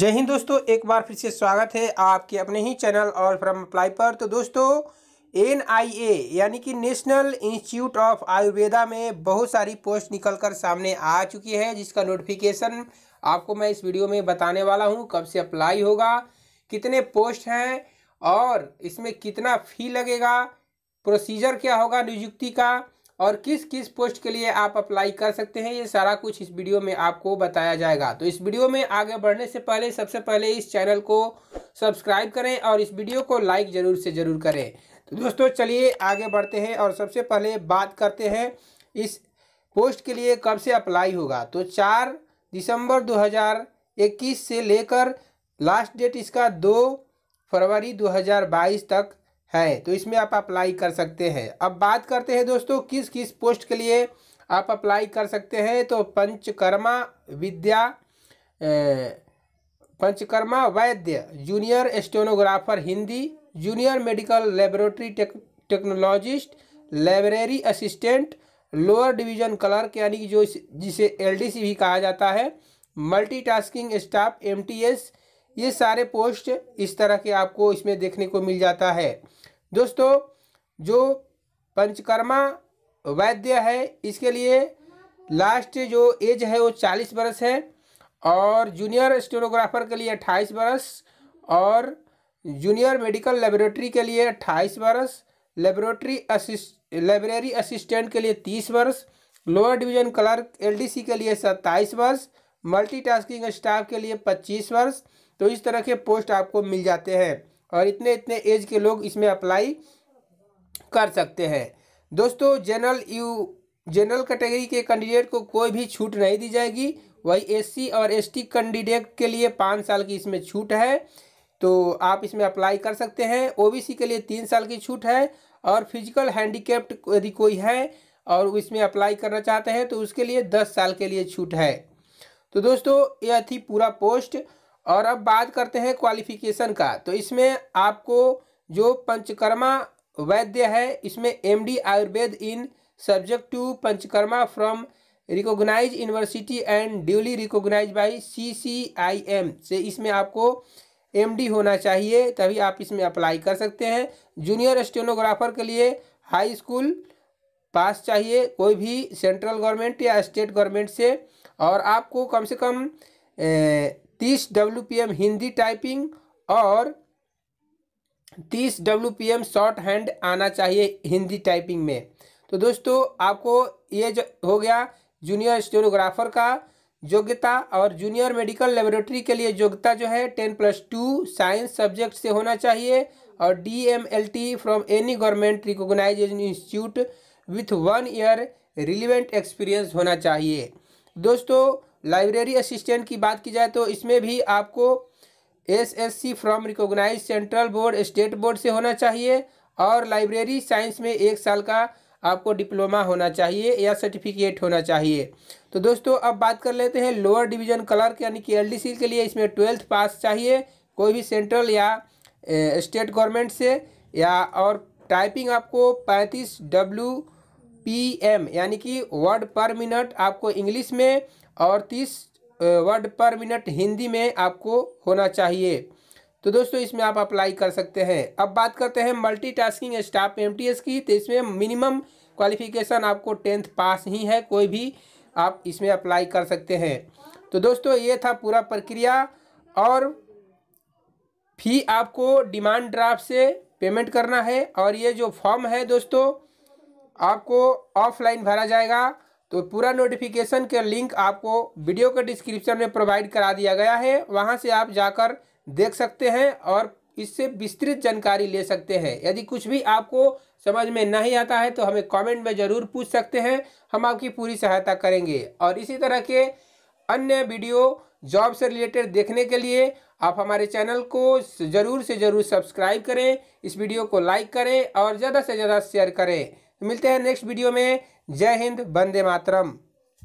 जय हिंद दोस्तों एक बार फिर से स्वागत है आपके अपने ही चैनल और फ्रॉम अप्लाई पर तो दोस्तों एन यानी कि नेशनल इंस्टीट्यूट ऑफ आयुर्वेदा में बहुत सारी पोस्ट निकलकर सामने आ चुकी है जिसका नोटिफिकेशन आपको मैं इस वीडियो में बताने वाला हूं कब से अप्लाई होगा कितने पोस्ट हैं और इसमें कितना फ़ी लगेगा प्रोसीजर क्या होगा नियुक्ति का और किस किस पोस्ट के लिए आप अप्लाई कर सकते हैं ये सारा कुछ इस वीडियो में आपको बताया जाएगा तो इस वीडियो में आगे बढ़ने से पहले सबसे पहले इस चैनल को सब्सक्राइब करें और इस वीडियो को लाइक ज़रूर से ज़रूर करें तो दोस्तों चलिए आगे बढ़ते हैं और सबसे पहले बात करते हैं इस पोस्ट के लिए कब से अप्लाई होगा तो चार दिसंबर दो से लेकर लास्ट डेट इसका दो फरवरी 2022 तक है तो इसमें आप अप्लाई कर सकते हैं अब बात करते हैं दोस्तों किस किस पोस्ट के लिए आप अप्लाई कर सकते हैं तो पंचकर्मा विद्या पंचकर्मा वैद्य junior stenographer Hindi junior medical laboratory technologist library assistant lower division clerk यानी कि जो जिसे एलडीसी भी कहा जाता है मल्टीटास्किंग स्टाफ एमटीएस ये सारे पोस्ट इस तरह के आपको इसमें देखने को मिल जाता है दोस्तों जो पंचकर्मा वैद्य है इसके लिए लास्ट जो एज है वो चालीस बरस है और जूनियर स्टेनोग्राफर के लिए अट्ठाईस बरस और जूनियर मेडिकल लेबोरेटरी के लिए अट्ठाईस बरस लेबोरेटरी असिस्ट लाइब्रेरी असिस्टेंट के लिए तीस वर्ष लोअर डिवीजन क्लर्क एलडीसी के लिए सत्ताईस वर्ष मल्टीटास्किंग स्टाफ के लिए पच्चीस वर्ष तो इस तरह के पोस्ट आपको मिल जाते हैं और इतने इतने एज के लोग इसमें अप्लाई कर सकते हैं दोस्तों जनरल यू जनरल कैटेगरी के कैंडिडेट को कोई भी छूट नहीं दी जाएगी वही एससी और एसटी कैंडिडेट के लिए पाँच साल की इसमें छूट है तो आप इसमें अप्लाई कर सकते हैं ओबीसी के लिए तीन साल की छूट है और फिजिकल हैंडीकेप्ड यदि कोई है और इसमें अप्लाई करना चाहते हैं तो उसके लिए दस साल के लिए छूट है तो दोस्तों यह थी पूरा पोस्ट और अब बात करते हैं क्वालिफिकेशन का तो इसमें आपको जो पंचकर्मा वैद्य है इसमें MD Ayurveda in subject to panchakarma from recognise university and duly recognise by C C I M से इसमें आपको एमडी होना चाहिए तभी आप इसमें अप्लाई कर सकते हैं जूनियर स्टेनोग्राफर के लिए हाई स्कूल पास चाहिए कोई भी सेंट्रल गवर्नमेंट या स्टेट गवर्नमेंट से और आपको कम से कम तीस डब्ल्यू हिंदी टाइपिंग और तीस डब्ल्यू शॉर्ट हैंड आना चाहिए हिंदी टाइपिंग में तो दोस्तों आपको ये जो हो गया जूनियर स्टेनोग्राफर का योग्यता और जूनियर मेडिकल लेबोरेटरी के लिए योग्यता जो है ten plus two science subject से होना चाहिए और D M L T from any government recognisation institute with one year relevant experience होना चाहिए दोस्तों लाइब्रेरी असिस्टेंट की बात की जाए तो इसमें भी आपको S S C from recognise central board state board से होना चाहिए और लाइब्रेरी साइंस में एक साल का आपको डिप्लोमा होना चाहिए या सर्टिफिकेट होना चाहिए तो दोस्तों अब बात कर लेते हैं लोअर डिवीजन क्लर्क यानी कि एलडीसी के लिए इसमें ट्वेल्थ पास चाहिए कोई भी सेंट्रल या स्टेट गवर्नमेंट से या और टाइपिंग आपको पैंतीस डब्ल्यू एम यानी कि वर्ड पर मिनट आपको इंग्लिश में और 30 वर्ड पर मिनट हिंदी में आपको होना चाहिए तो दोस्तों इसमें आप अप्लाई कर सकते हैं अब बात करते हैं मल्टीटास्किंग स्टाफ एस की तो इसमें मिनिमम क्वालिफिकेशन आपको टेंथ पास ही है कोई भी आप इसमें अप्लाई कर सकते हैं तो दोस्तों ये था पूरा प्रक्रिया और फी आपको डिमांड ड्राफ्ट से पेमेंट करना है और ये जो फॉर्म है दोस्तों आपको ऑफलाइन भरा जाएगा तो पूरा नोटिफिकेशन के लिंक आपको वीडियो के डिस्क्रिप्शन में प्रोवाइड करा दिया गया है वहाँ से आप जाकर देख सकते हैं और इससे विस्तृत जानकारी ले सकते हैं यदि कुछ भी आपको समझ में नहीं आता है तो हमें कमेंट में ज़रूर पूछ सकते हैं हम आपकी पूरी सहायता करेंगे और इसी तरह के अन्य वीडियो जॉब से रिलेटेड देखने के लिए आप हमारे चैनल को ज़रूर से ज़रूर सब्सक्राइब करें इस वीडियो को लाइक करें और ज़्यादा से ज़्यादा शेयर करें मिलते हैं नेक्स्ट वीडियो में जय हिंद वंदे मातरम